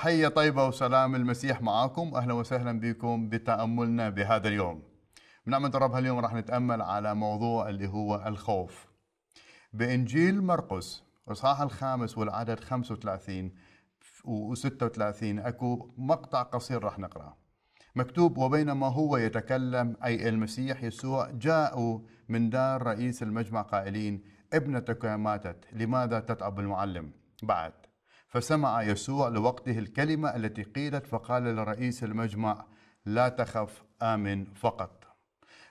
تحية طيبة وسلام المسيح معاكم أهلا وسهلا بكم بتأملنا بهذا اليوم بنعمة ربها اليوم راح نتأمل على موضوع اللي هو الخوف بإنجيل مرقس الإصحاح الخامس والعدد 35 و 36 أكو مقطع قصير راح نقرأه مكتوب وبينما هو يتكلم أي المسيح يسوع جاءوا من دار رئيس المجمع قائلين ابنتك ماتت لماذا تتعب المعلم بعد فسمع يسوع لوقته الكلمة التي قيلت فقال لرئيس المجمع لا تخف آمن فقط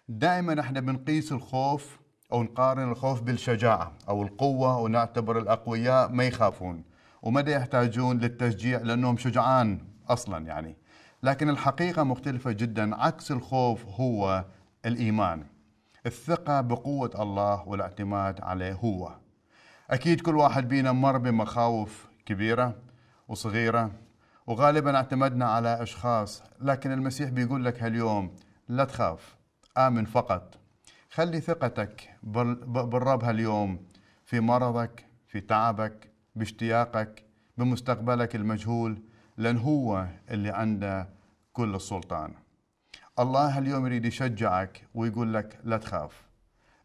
دائما احنا بنقيس الخوف أو نقارن الخوف بالشجاعة أو القوة ونعتبر الأقوياء ما يخافون ومدى يحتاجون للتشجيع لأنهم شجعان أصلا يعني لكن الحقيقة مختلفة جدا عكس الخوف هو الإيمان الثقة بقوة الله والاعتماد عليه هو أكيد كل واحد بينا مر بمخاوف كبيرة وصغيرة وغالبا اعتمدنا على أشخاص لكن المسيح بيقول لك هاليوم لا تخاف آمن فقط خلي ثقتك بالرب هاليوم في مرضك في تعبك باشتياقك بمستقبلك المجهول لأن هو اللي عنده كل السلطان الله هاليوم يريد يشجعك ويقول لك لا تخاف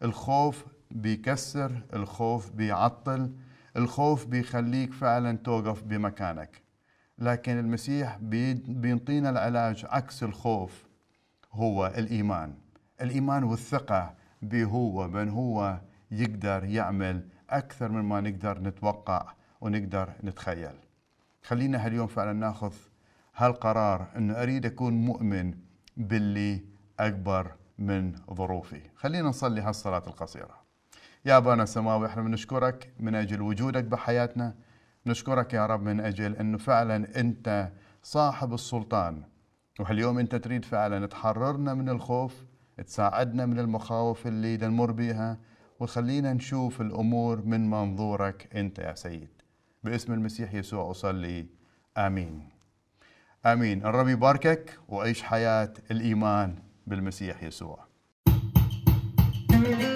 الخوف بيكسر الخوف بيعطل الخوف بيخليك فعلا توقف بمكانك لكن المسيح بينطينا العلاج عكس الخوف هو الإيمان الإيمان والثقة بهو من هو يقدر يعمل أكثر مما نقدر نتوقع ونقدر نتخيل خلينا هاليوم فعلا ناخذ هالقرار أنه أريد أكون مؤمن باللي أكبر من ظروفي خلينا نصلي هالصلاة القصيرة يا أبانا سماوي احنا بنشكرك من أجل وجودك بحياتنا نشكرك يا رب من أجل أنه فعلا أنت صاحب السلطان وهاليوم أنت تريد فعلا تحررنا من الخوف تساعدنا من المخاوف اللي نمر بيها وخلينا نشوف الأمور من منظورك أنت يا سيد باسم المسيح يسوع أصلي آمين آمين الرب يباركك وعيش حياة الإيمان بالمسيح يسوع thank you